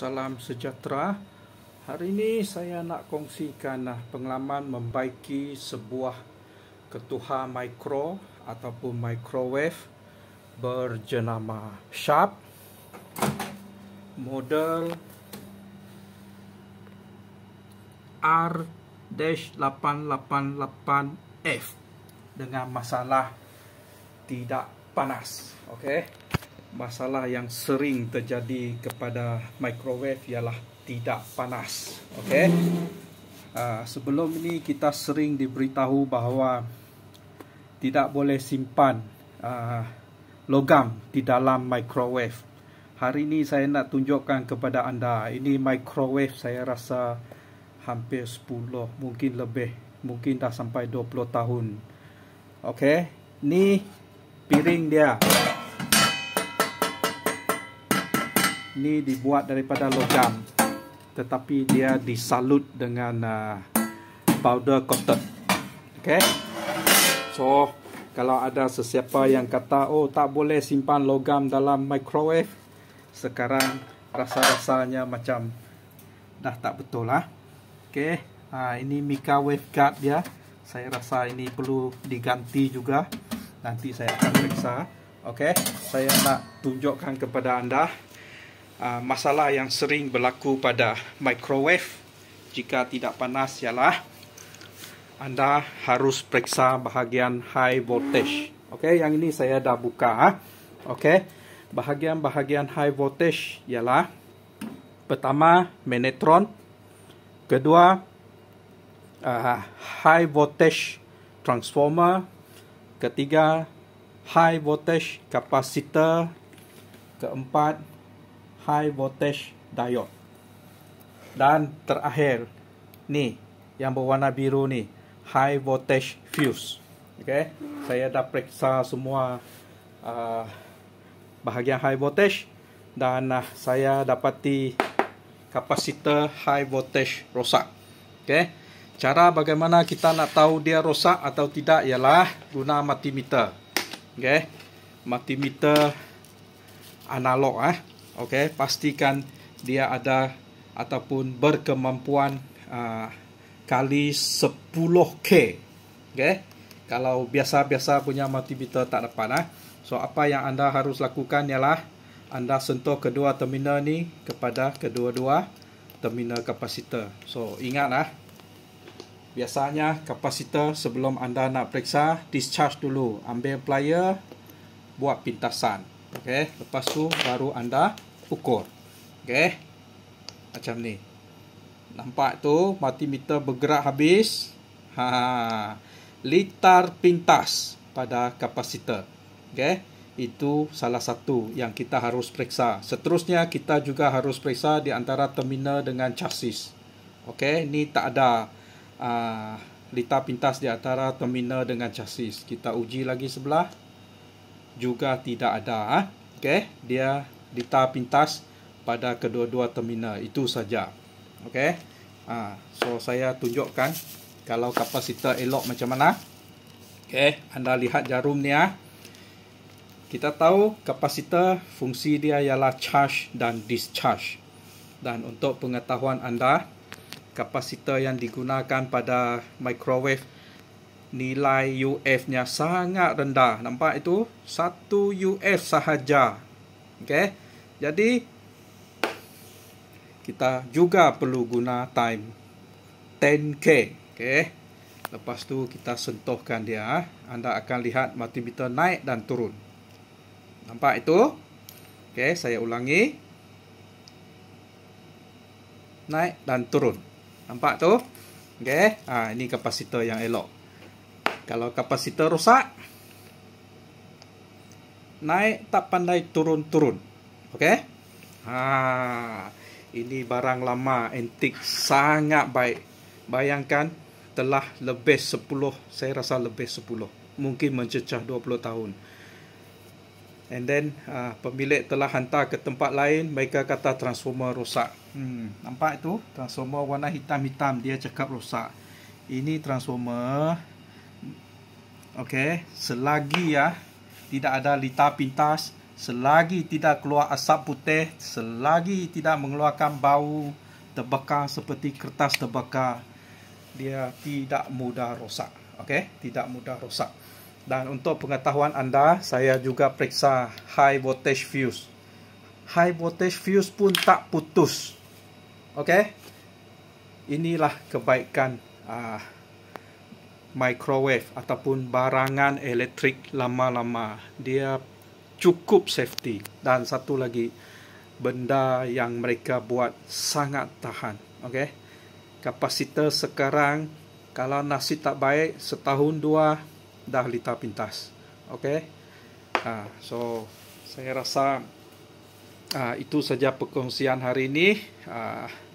Salam sejahtera. Hari ini saya nak kongsikan ah, pengalaman membaiki sebuah ketuha mikro ataupun microwave berjenama Sharp model R-888F dengan masalah tidak panas. Okey masalah yang sering terjadi kepada microwave ialah tidak panas. Okey. Uh, sebelum ini kita sering diberitahu bahawa tidak boleh simpan uh, logam di dalam microwave. Hari ini saya nak tunjukkan kepada anda. Ini microwave saya rasa hampir 10, mungkin lebih, mungkin dah sampai 20 tahun. Okey. Ni piring dia. ni dibuat daripada logam tetapi dia disalut dengan uh, powder coated okey so kalau ada sesiapa yang kata oh tak boleh simpan logam dalam microwave sekarang rasa-rasanya macam dah tak betul lah okey ha, ini microwave guard dia saya rasa ini perlu diganti juga nanti saya akan periksa okey saya nak tunjukkan kepada anda Ah, masalah yang sering berlaku pada microwave jika tidak panas ialah anda harus periksa bahagian high voltage. Okey, yang ini saya dah buka. Ah. Okey. Bahagian-bahagian high voltage ialah pertama magnetron, kedua uh, high voltage transformer, ketiga high voltage capacitor, keempat high voltage diode. Dan terakhir ni yang berwarna biru ni high voltage fuse. Okey, saya dah periksa semua uh, bahagian high voltage dan uh, saya dapati kapasitor high voltage rosak. Okey. Cara bagaimana kita nak tahu dia rosak atau tidak ialah guna multimeter. Okey. Multimeter analog ah. Eh. Okey, pastikan dia ada ataupun berkemampuan uh, kali 10K. Okey. Kalau biasa-biasa punya multimeter tak depan ah. Eh. So apa yang anda harus lakukan ialah anda sentuh kedua terminal ni kepada kedua-dua terminal kapasitor. So ingatlah eh. biasanya kapasitor sebelum anda nak periksa discharge dulu, ambil player buat pintasan. Okey, lepas tu baru anda ukur. Okey. Macam ni. Nampak tu multimeter bergerak habis. Ha, ha, ha. Litar pintas pada kapasitor. Okey. Itu salah satu yang kita harus periksa. Seterusnya kita juga harus periksa di antara terminal dengan chassis. Okey, ni tak ada uh, litar pintas di antara terminal dengan chassis. Kita uji lagi sebelah juga tidak ada. Ha? Okey, dia ditar pintas pada kedua-dua terminal itu saja. Okey. Ha, so saya tunjukkan kalau kapasitor elok macam mana. Okey, anda lihat jarum ni ah. Kita tahu kapasitor fungsi dia ialah charge dan discharge. Dan untuk pengetahuan anda, kapasitor yang digunakan pada microwave nilai UF-nya sangat rendah. Nampak itu? 1 UF sahaja. Okey. Jadi kita juga perlu guna time 10K. Okey. Lepas tu kita sentuhkan dia. Ah. Anda akan lihat multimeter naik dan turun. Nampak itu? Okey, saya ulangi. Naik dan turun. Nampak tu? Okey. Ah ha, ini kapasitor yang elok. Kalau kapasitor rosak Naik tak pandai turun-turun Okey ha, Ini barang lama Antik sangat baik Bayangkan telah lebih 10 Saya rasa lebih 10 Mungkin mencecah 20 tahun And then uh, pemilik telah hantar ke tempat lain Mereka kata transformer rosak hmm, Nampak itu? Transformer warna hitam-hitam Dia cakap rosak Ini transformer Okey, selagi ya tidak ada lita pintas, selagi tidak keluar asap putih, selagi tidak mengeluarkan bau terbakar seperti kertas terbakar, dia tidak mudah rosak. Okey, tidak mudah rosak. Dan untuk pengetahuan anda, saya juga periksa high voltage fuse. High voltage fuse pun tak putus. Okey. Inilah kebaikan aa uh, microwave ataupun barangan elektrik lama-lama. Dia cukup safety dan satu lagi benda yang mereka buat sangat tahan. okay? Kapasitor sekarang kalau nasi tak baik setahun dua dah lita pintas. Okey. Ah, so saya rasa ah, itu saja perkongsian hari ini. Ah,